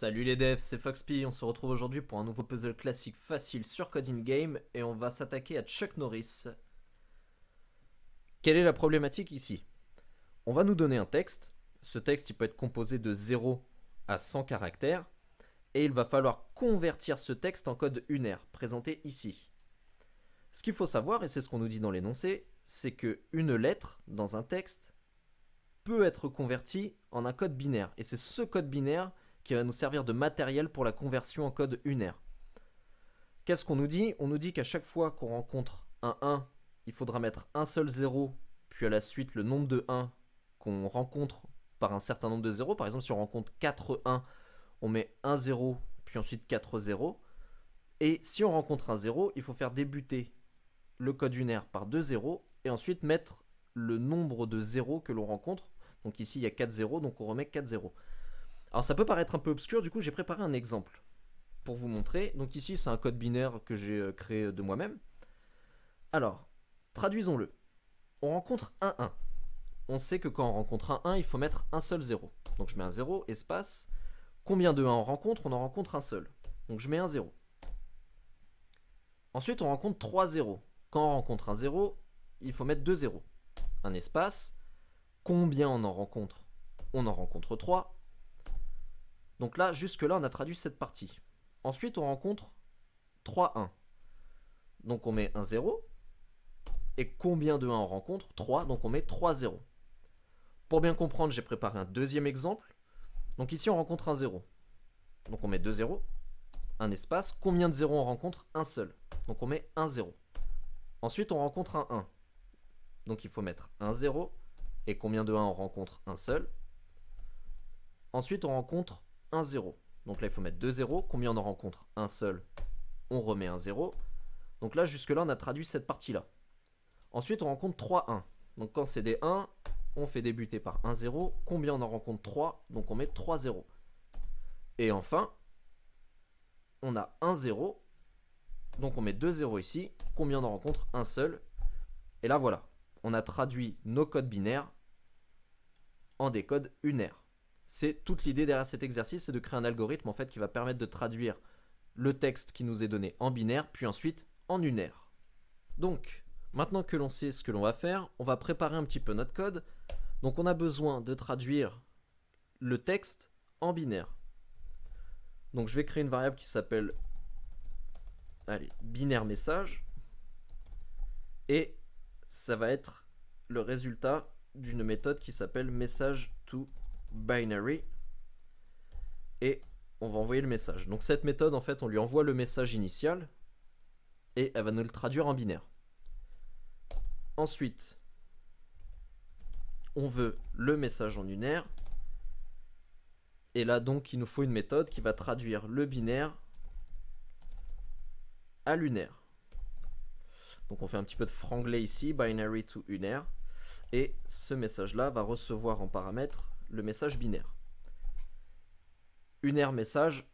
Salut les devs, c'est FoxP, on se retrouve aujourd'hui pour un nouveau puzzle classique facile sur Coding Game et on va s'attaquer à Chuck Norris. Quelle est la problématique ici On va nous donner un texte, ce texte il peut être composé de 0 à 100 caractères et il va falloir convertir ce texte en code unaire, présenté ici. Ce qu'il faut savoir, et c'est ce qu'on nous dit dans l'énoncé, c'est qu'une lettre dans un texte peut être convertie en un code binaire et c'est ce code binaire qui va nous servir de matériel pour la conversion en code unaire. Qu'est-ce qu'on nous dit On nous dit qu'à chaque fois qu'on rencontre un 1, il faudra mettre un seul 0, puis à la suite le nombre de 1 qu'on rencontre par un certain nombre de 0. Par exemple, si on rencontre 4 1, on met 1 0, puis ensuite 4 0. Et si on rencontre un 0, il faut faire débuter le code unaire par 2 0, et ensuite mettre le nombre de 0 que l'on rencontre. Donc ici, il y a 4 0, donc on remet 4 0. Alors ça peut paraître un peu obscur, du coup j'ai préparé un exemple pour vous montrer. Donc ici c'est un code binaire que j'ai euh, créé de moi-même. Alors, traduisons-le. On rencontre un 1. On sait que quand on rencontre un 1, il faut mettre un seul 0. Donc je mets un 0, espace. Combien de 1 on rencontre On en rencontre un seul. Donc je mets un 0. Ensuite, on rencontre 3 0. Quand on rencontre un 0, il faut mettre 2 0. Un espace. Combien on en rencontre On en rencontre 3. Donc là, jusque-là, on a traduit cette partie. Ensuite, on rencontre 3, 1. Donc on met 1, 0. Et combien de 1 on rencontre 3, donc on met 3, 0. Pour bien comprendre, j'ai préparé un deuxième exemple. Donc ici, on rencontre un 0. Donc on met 2, 0. Un espace. Combien de 0 on rencontre Un seul. Donc on met 1, 0. Ensuite, on rencontre un 1. Donc il faut mettre 1, 0. Et combien de 1 on rencontre Un seul. Ensuite, on rencontre 1, 0. Donc là, il faut mettre 2 0. Combien on en rencontre Un seul. On remet un 0. Donc là, jusque-là, on a traduit cette partie-là. Ensuite, on rencontre 3, 1. Donc quand c'est des 1, on fait débuter par 1, 0. Combien on en rencontre 3 Donc on met 3, 0. Et enfin, on a 1, 0. Donc on met 2, 0 ici. Combien on en rencontre Un seul. Et là, voilà. On a traduit nos codes binaires en des codes unaires. C'est toute l'idée derrière cet exercice, c'est de créer un algorithme en fait qui va permettre de traduire le texte qui nous est donné en binaire, puis ensuite en unaire. Donc, maintenant que l'on sait ce que l'on va faire, on va préparer un petit peu notre code. Donc on a besoin de traduire le texte en binaire. Donc je vais créer une variable qui s'appelle binaire message et ça va être le résultat d'une méthode qui s'appelle message to binary et on va envoyer le message. Donc cette méthode, en fait, on lui envoie le message initial et elle va nous le traduire en binaire. Ensuite, on veut le message en unaire. Et là, donc, il nous faut une méthode qui va traduire le binaire à lunaire. Donc on fait un petit peu de franglais ici, binary to unaire. Et ce message-là va recevoir en paramètre le message binaire. Une message,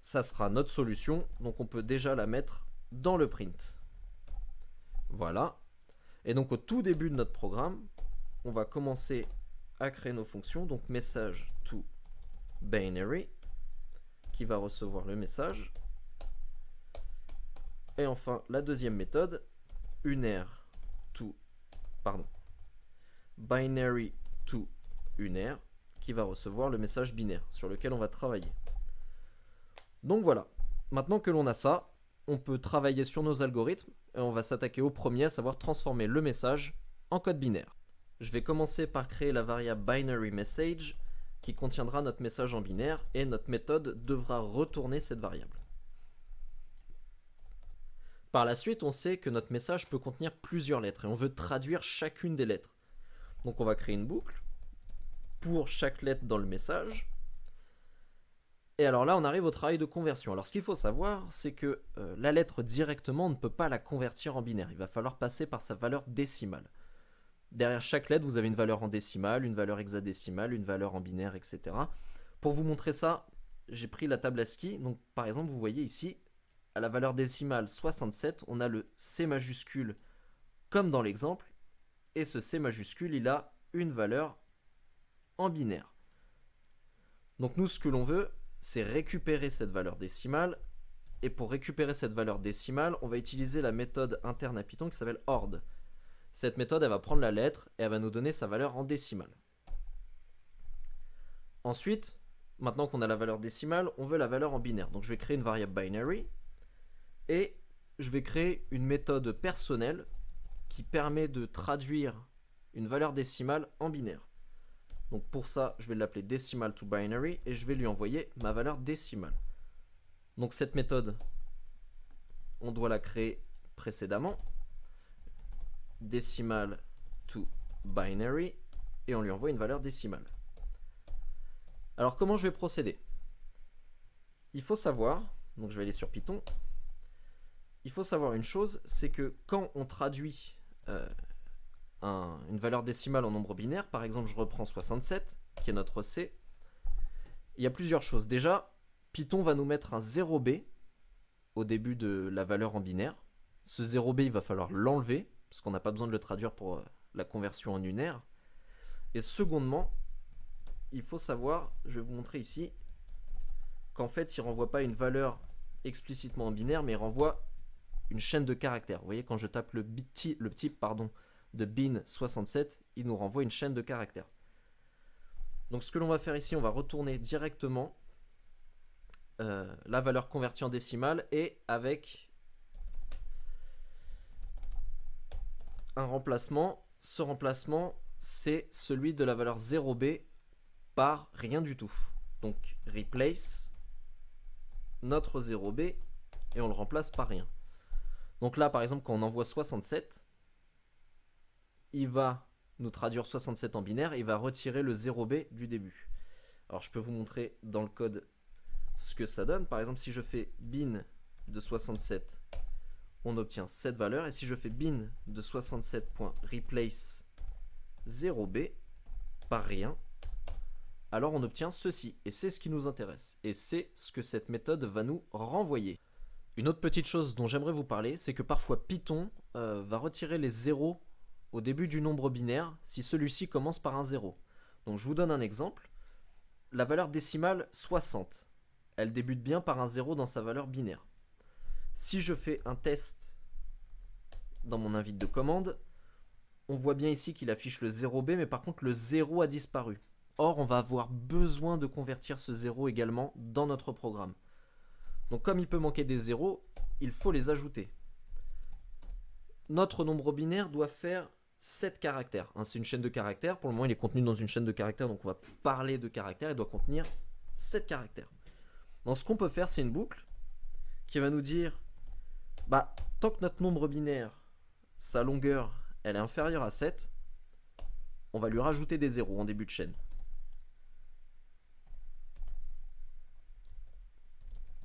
ça sera notre solution, donc on peut déjà la mettre dans le print. Voilà. Et donc au tout début de notre programme, on va commencer à créer nos fonctions, donc message to binary, qui va recevoir le message. Et enfin, la deuxième méthode, unair to, pardon, binary to unair, qui va recevoir le message binaire sur lequel on va travailler. Donc voilà, maintenant que l'on a ça, on peut travailler sur nos algorithmes et on va s'attaquer au premier, à savoir transformer le message en code binaire. Je vais commencer par créer la variable binaryMessage qui contiendra notre message en binaire et notre méthode devra retourner cette variable. Par la suite, on sait que notre message peut contenir plusieurs lettres et on veut traduire chacune des lettres. Donc on va créer une boucle pour chaque lettre dans le message. Et alors là, on arrive au travail de conversion. Alors ce qu'il faut savoir, c'est que euh, la lettre directement, on ne peut pas la convertir en binaire. Il va falloir passer par sa valeur décimale. Derrière chaque lettre, vous avez une valeur en décimale, une valeur hexadécimale, une valeur en binaire, etc. Pour vous montrer ça, j'ai pris la table ASCII. Donc par exemple, vous voyez ici, à la valeur décimale 67, on a le C majuscule comme dans l'exemple. Et ce C majuscule, il a une valeur en binaire. Donc nous, ce que l'on veut, c'est récupérer cette valeur décimale. Et pour récupérer cette valeur décimale, on va utiliser la méthode interne à Python qui s'appelle ORD. Cette méthode, elle va prendre la lettre et elle va nous donner sa valeur en décimale. Ensuite, maintenant qu'on a la valeur décimale, on veut la valeur en binaire. Donc je vais créer une variable binary et je vais créer une méthode personnelle qui permet de traduire une valeur décimale en binaire. Donc pour ça, je vais l'appeler decimal to binary et je vais lui envoyer ma valeur décimale. Donc cette méthode, on doit la créer précédemment. Decimal to binary et on lui envoie une valeur décimale. Alors comment je vais procéder Il faut savoir, donc je vais aller sur Python, il faut savoir une chose, c'est que quand on traduit euh, une valeur décimale en nombre binaire, par exemple je reprends 67, qui est notre C, il y a plusieurs choses. Déjà, Python va nous mettre un 0b au début de la valeur en binaire. Ce 0b, il va falloir l'enlever, parce qu'on n'a pas besoin de le traduire pour euh, la conversion en unaire. Et secondement, il faut savoir, je vais vous montrer ici, qu'en fait, il ne renvoie pas une valeur explicitement en binaire, mais il renvoie une chaîne de caractères. Vous voyez, quand je tape le, petit... le petit pardon, de bin67, il nous renvoie une chaîne de caractères. Donc ce que l'on va faire ici, on va retourner directement euh, la valeur convertie en décimale et avec un remplacement. Ce remplacement, c'est celui de la valeur 0b par rien du tout. Donc replace notre 0b et on le remplace par rien. Donc là, par exemple, quand on envoie 67, il va nous traduire 67 en binaire, il va retirer le 0B du début. Alors je peux vous montrer dans le code ce que ça donne. Par exemple, si je fais bin de 67, on obtient cette valeur. Et si je fais bin de 67.replace 0b par rien, alors on obtient ceci. Et c'est ce qui nous intéresse. Et c'est ce que cette méthode va nous renvoyer. Une autre petite chose dont j'aimerais vous parler, c'est que parfois Python euh, va retirer les zéros au début du nombre binaire si celui-ci commence par un 0. Donc je vous donne un exemple. La valeur décimale 60, elle débute bien par un 0 dans sa valeur binaire. Si je fais un test dans mon invite de commande, on voit bien ici qu'il affiche le 0B, mais par contre le 0 a disparu. Or, on va avoir besoin de convertir ce 0 également dans notre programme. Donc comme il peut manquer des 0, il faut les ajouter. Notre nombre binaire doit faire 7 caractères. Hein, c'est une chaîne de caractères. Pour le moment, il est contenu dans une chaîne de caractères, donc on va parler de caractères. Il doit contenir 7 caractères. Donc ce qu'on peut faire, c'est une boucle qui va nous dire, bah, tant que notre nombre binaire, sa longueur, elle est inférieure à 7, on va lui rajouter des zéros en début de chaîne.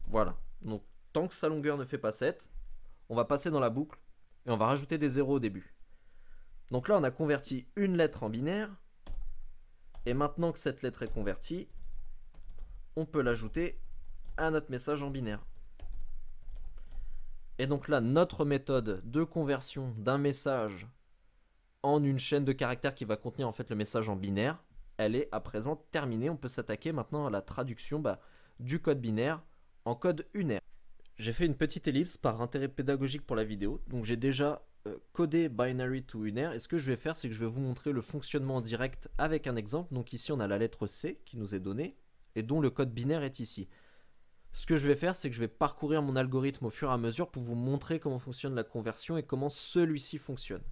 Voilà. Donc tant que sa longueur ne fait pas 7, on va passer dans la boucle et on va rajouter des zéros au début. Donc là, on a converti une lettre en binaire. Et maintenant que cette lettre est convertie, on peut l'ajouter à notre message en binaire. Et donc là, notre méthode de conversion d'un message en une chaîne de caractères qui va contenir en fait le message en binaire, elle est à présent terminée. On peut s'attaquer maintenant à la traduction bah, du code binaire en code unaire. J'ai fait une petite ellipse par intérêt pédagogique pour la vidéo, donc j'ai déjà euh, coder binary to unaire et ce que je vais faire, c'est que je vais vous montrer le fonctionnement en direct avec un exemple. Donc ici, on a la lettre C qui nous est donnée, et dont le code binaire est ici. Ce que je vais faire, c'est que je vais parcourir mon algorithme au fur et à mesure pour vous montrer comment fonctionne la conversion et comment celui-ci fonctionne.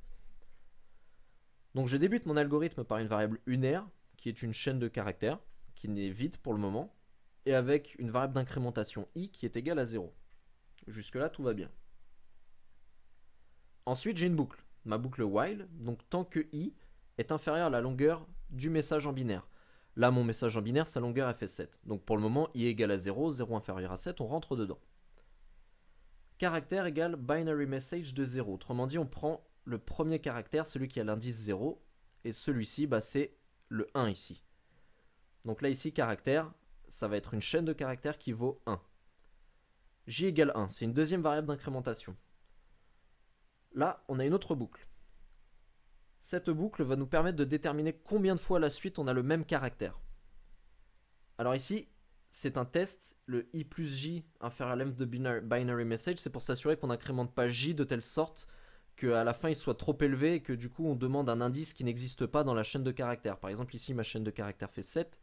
Donc je débute mon algorithme par une variable unaire, qui est une chaîne de caractères, qui n'est vide pour le moment, et avec une variable d'incrémentation i qui est égale à 0. Jusque-là, tout va bien. Ensuite, j'ai une boucle, ma boucle while, donc tant que i est inférieur à la longueur du message en binaire. Là, mon message en binaire, sa longueur, elle fait 7. Donc pour le moment, i égale à 0, 0 inférieur à 7, on rentre dedans. Caractère égale binary message de 0. Autrement dit, on prend le premier caractère, celui qui a l'indice 0, et celui-ci, bah, c'est le 1 ici. Donc là, ici, caractère, ça va être une chaîne de caractères qui vaut 1. j égale 1, c'est une deuxième variable d'incrémentation. Là, on a une autre boucle. Cette boucle va nous permettre de déterminer combien de fois à la suite on a le même caractère. Alors ici, c'est un test, le i plus j inférieur à de binary message, c'est pour s'assurer qu'on n'incrémente pas j de telle sorte qu'à la fin il soit trop élevé et que du coup on demande un indice qui n'existe pas dans la chaîne de caractères. Par exemple ici ma chaîne de caractères fait 7.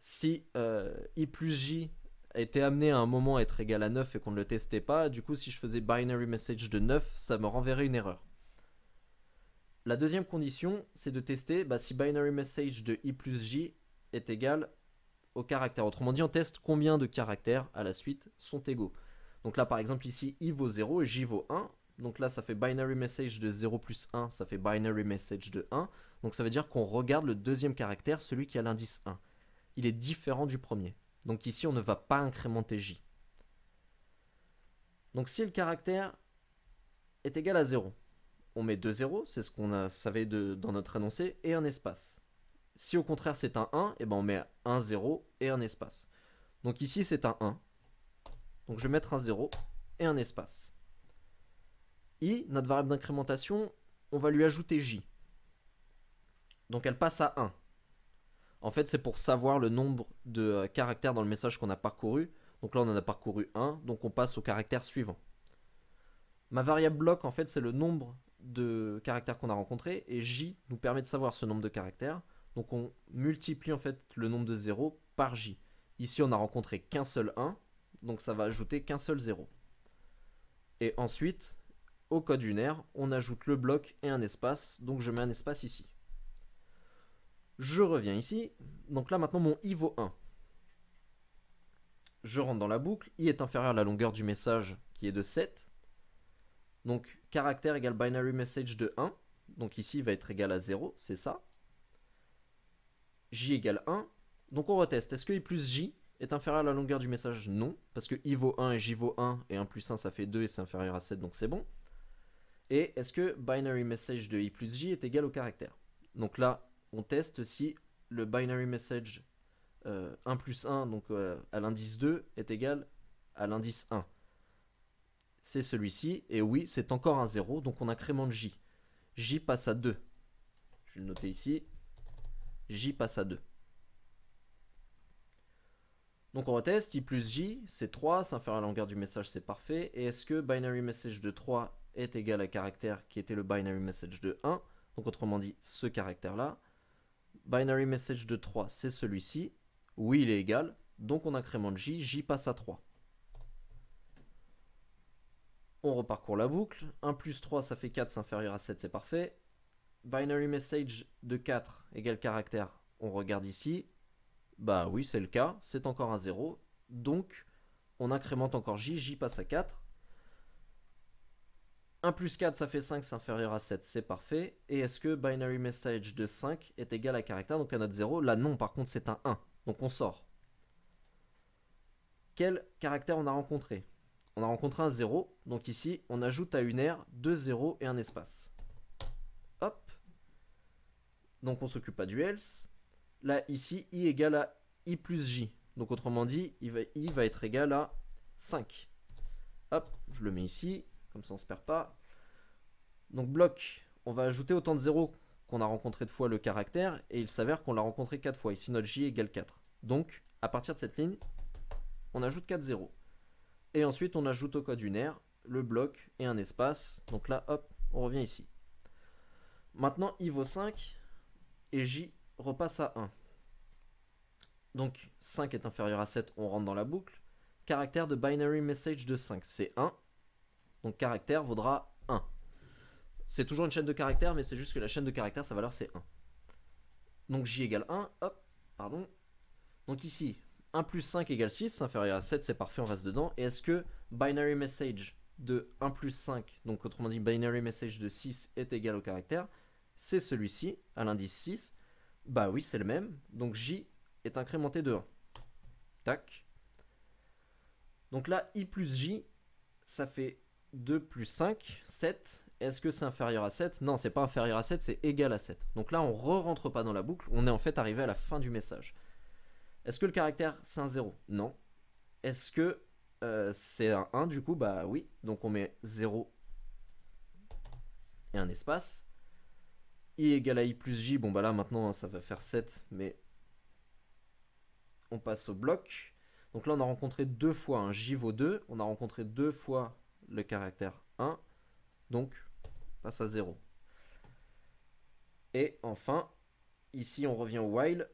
Si euh, i plus j était amené à un moment à être égal à 9 et qu'on ne le testait pas, du coup si je faisais binary message de 9, ça me renverrait une erreur. La deuxième condition, c'est de tester bah, si binary message de i plus j est égal au caractère. Autrement dit, on teste combien de caractères à la suite sont égaux. Donc là, par exemple, ici, i vaut 0 et j vaut 1. Donc là, ça fait binary message de 0 plus 1, ça fait binary message de 1. Donc ça veut dire qu'on regarde le deuxième caractère, celui qui a l'indice 1. Il est différent du premier. Donc ici, on ne va pas incrémenter j. Donc si le caractère est égal à 0, on met 2 0, c'est ce qu'on savait de, dans notre énoncé, et un espace. Si au contraire c'est un 1, et eh ben, on met un 0 et un espace. Donc ici c'est un 1. Donc je vais mettre un 0 et un espace. I, notre variable d'incrémentation, on va lui ajouter j. Donc elle passe à 1. En fait, c'est pour savoir le nombre de euh, caractères dans le message qu'on a parcouru. Donc là, on en a parcouru un, donc on passe au caractère suivant. Ma variable bloc, en fait, c'est le nombre de caractères qu'on a rencontré, et j nous permet de savoir ce nombre de caractères. Donc on multiplie en fait le nombre de zéros par j. Ici, on n'a rencontré qu'un seul 1, donc ça va ajouter qu'un seul 0. Et ensuite, au code unaire, on ajoute le bloc et un espace, donc je mets un espace ici. Je reviens ici. Donc là, maintenant, mon i vaut 1. Je rentre dans la boucle. i est inférieur à la longueur du message qui est de 7. Donc caractère égale binary message de 1. Donc ici, il va être égal à 0. C'est ça. j égale 1. Donc on reteste. Est-ce que i plus j est inférieur à la longueur du message Non. Parce que i vaut 1 et j vaut 1. Et 1 plus 1, ça fait 2 et c'est inférieur à 7. Donc c'est bon. Et est-ce que binary message de i plus j est égal au caractère Donc là, on teste si le binary message 1 euh, plus 1, donc euh, à l'indice 2, est égal à l'indice 1. C'est celui-ci, et oui, c'est encore un 0, donc on incrémente j. j passe à 2. Je vais le noter ici. j passe à 2. Donc on reteste, i plus j, c'est 3, Ça inférieur à longueur du message, c'est parfait. Et est-ce que binary message de 3 est égal à caractère qui était le binary message de 1 Donc autrement dit, ce caractère-là. Binary message de 3, c'est celui-ci. Oui, il est égal. Donc on incrémente j, j passe à 3. On reparcourt la boucle. 1 plus 3, ça fait 4, c'est inférieur à 7, c'est parfait. Binary message de 4 égale caractère. On regarde ici. Bah oui, c'est le cas. C'est encore un 0. Donc, on incrémente encore j, j passe à 4. 1 plus 4, ça fait 5, c'est inférieur à 7, c'est parfait. Et est-ce que binary message de 5 est égal à caractère, donc à notre 0 Là non, par contre c'est un 1, donc on sort. Quel caractère on a rencontré On a rencontré un 0, donc ici on ajoute à une R 2 0 et un espace. Hop. Donc on s'occupe pas du else. Là ici, i égale à i plus j. Donc autrement dit, va, i va être égal à 5. Hop, je le mets ici, comme ça, on se perd pas. Donc bloc, on va ajouter autant de 0 qu'on a rencontré de fois le caractère, et il s'avère qu'on l'a rencontré 4 fois. Ici, notre j égale 4. Donc, à partir de cette ligne, on ajoute 4 0. Et ensuite, on ajoute au code unaire le bloc et un espace. Donc là, hop, on revient ici. Maintenant, i vaut 5 et j repasse à 1. Donc 5 est inférieur à 7, on rentre dans la boucle. Caractère de binary message de 5, c'est 1. Donc caractère vaudra 1. C'est toujours une chaîne de caractères, mais c'est juste que la chaîne de caractère, sa valeur c'est 1. Donc j égale 1, hop, pardon. Donc ici, 1 plus 5 égale 6, inférieur à 7, c'est parfait, on reste dedans. Et est-ce que binary message de 1 plus 5, donc autrement dit binary message de 6 est égal au caractère C'est celui-ci, à l'indice 6. Bah oui, c'est le même. Donc j est incrémenté de 1. Tac. Donc là, i plus j, ça fait 2 plus 5, 7. Est-ce que c'est inférieur à 7 Non, c'est pas inférieur à 7, c'est égal à 7. Donc là, on ne re-rentre pas dans la boucle, on est en fait arrivé à la fin du message. Est-ce que le caractère c'est un 0 Non. Est-ce que euh, c'est un 1 du coup Bah oui. Donc on met 0 et un espace. i égale à i plus j. Bon bah là maintenant hein, ça va faire 7, mais on passe au bloc. Donc là on a rencontré deux fois un hein. j vaut 2, on a rencontré deux fois le caractère 1, donc passe à 0. Et enfin, ici on revient au while,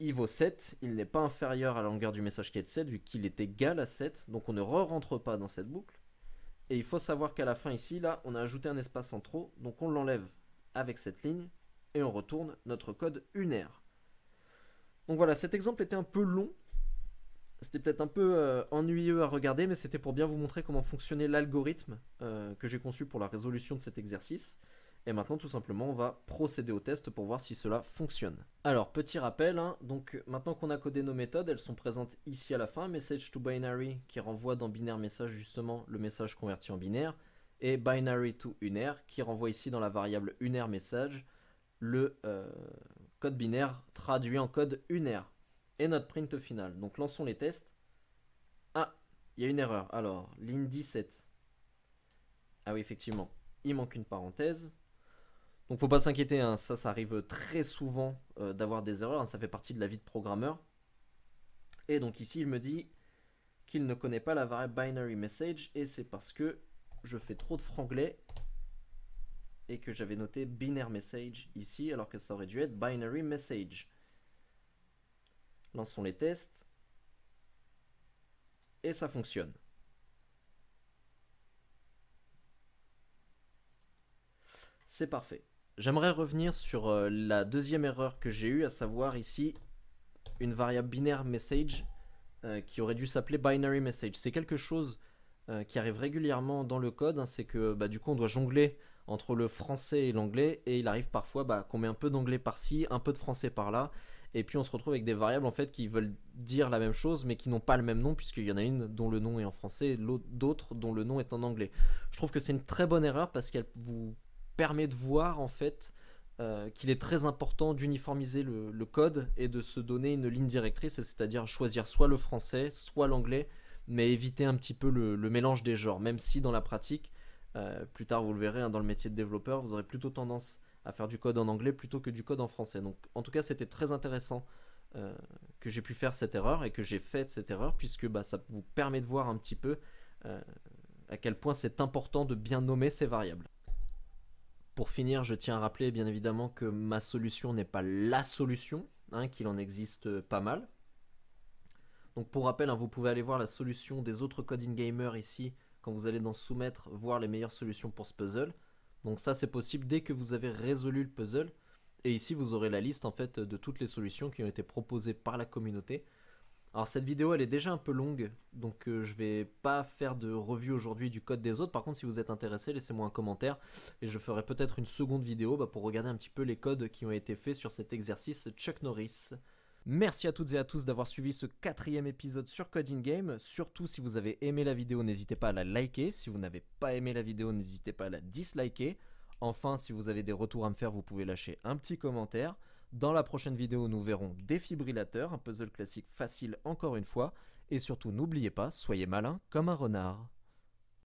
il vaut 7, il n'est pas inférieur à la longueur du message qui est de 7 vu qu'il est égal à 7, donc on ne re-rentre pas dans cette boucle. Et il faut savoir qu'à la fin ici, là, on a ajouté un espace en trop, donc on l'enlève avec cette ligne et on retourne notre code unaire. Donc voilà, cet exemple était un peu long, c'était peut-être un peu euh, ennuyeux à regarder, mais c'était pour bien vous montrer comment fonctionnait l'algorithme euh, que j'ai conçu pour la résolution de cet exercice. Et maintenant, tout simplement, on va procéder au test pour voir si cela fonctionne. Alors, petit rappel, hein, donc maintenant qu'on a codé nos méthodes, elles sont présentes ici à la fin, message to binary, qui renvoie dans binaire message justement le message converti en binaire, et binary to unaire qui renvoie ici dans la variable unaire message le euh, code binaire traduit en code unaire et notre print final. Donc lançons les tests. Ah, il y a une erreur. Alors, ligne 17. Ah oui, effectivement, il manque une parenthèse. Donc faut pas s'inquiéter, hein. ça, ça arrive très souvent euh, d'avoir des erreurs, hein. ça fait partie de la vie de programmeur. Et donc ici, il me dit qu'il ne connaît pas la variable binary message, et c'est parce que je fais trop de franglais et que j'avais noté binaire message ici, alors que ça aurait dû être binary message. Lançons les tests. Et ça fonctionne. C'est parfait. J'aimerais revenir sur euh, la deuxième erreur que j'ai eue, à savoir ici une variable binaire message euh, qui aurait dû s'appeler binary message. C'est quelque chose euh, qui arrive régulièrement dans le code, hein, c'est que bah, du coup on doit jongler entre le français et l'anglais et il arrive parfois bah, qu'on met un peu d'anglais par-ci, un peu de français par-là et puis on se retrouve avec des variables en fait qui veulent dire la même chose mais qui n'ont pas le même nom puisqu'il y en a une dont le nom est en français et d'autres dont le nom est en anglais. Je trouve que c'est une très bonne erreur parce qu'elle vous permet de voir en fait euh, qu'il est très important d'uniformiser le, code et de se donner une ligne directrice, c'est-à-dire choisir soit le français, soit l'anglais, mais éviter un petit peu le, mélange des genres, même si dans la pratique, euh, plus tard vous le verrez hein, dans le métier de développeur, vous aurez plutôt tendance à faire du code en anglais plutôt que du code en français. Donc en tout cas c'était très intéressant euh, que j'ai pu faire cette erreur et que j'ai fait cette erreur puisque bah, ça vous permet de voir un petit peu euh, à quel point c'est important de bien nommer ces variables. Pour finir, je tiens à rappeler bien évidemment que ma solution n'est pas la solution, hein, qu'il en existe pas mal. Donc pour rappel, hein, vous pouvez aller voir la solution des autres codes gamers ici quand vous allez dans soumettre, voir les meilleures solutions pour ce puzzle. Donc ça c'est possible dès que vous avez résolu le puzzle. Et ici vous aurez la liste en fait de toutes les solutions qui ont été proposées par la communauté. Alors cette vidéo elle est déjà un peu longue, donc je euh, je vais pas faire de revue aujourd'hui du code des autres. Par contre si vous êtes intéressé, laissez-moi un commentaire et je ferai peut-être une seconde vidéo bah, pour regarder un petit peu les codes qui ont été faits sur cet exercice Chuck Norris. Merci à toutes et à tous d'avoir suivi ce quatrième épisode sur Coding Game. Surtout si vous avez aimé la vidéo, n'hésitez pas à la liker. Si vous n'avez pas aimé la vidéo, n'hésitez pas à la disliker. Enfin, si vous avez des retours à me faire, vous pouvez lâcher un petit commentaire. Dans la prochaine vidéo, nous verrons Défibrillateur, un puzzle classique facile encore une fois. Et surtout, n'oubliez pas, soyez malin comme un renard.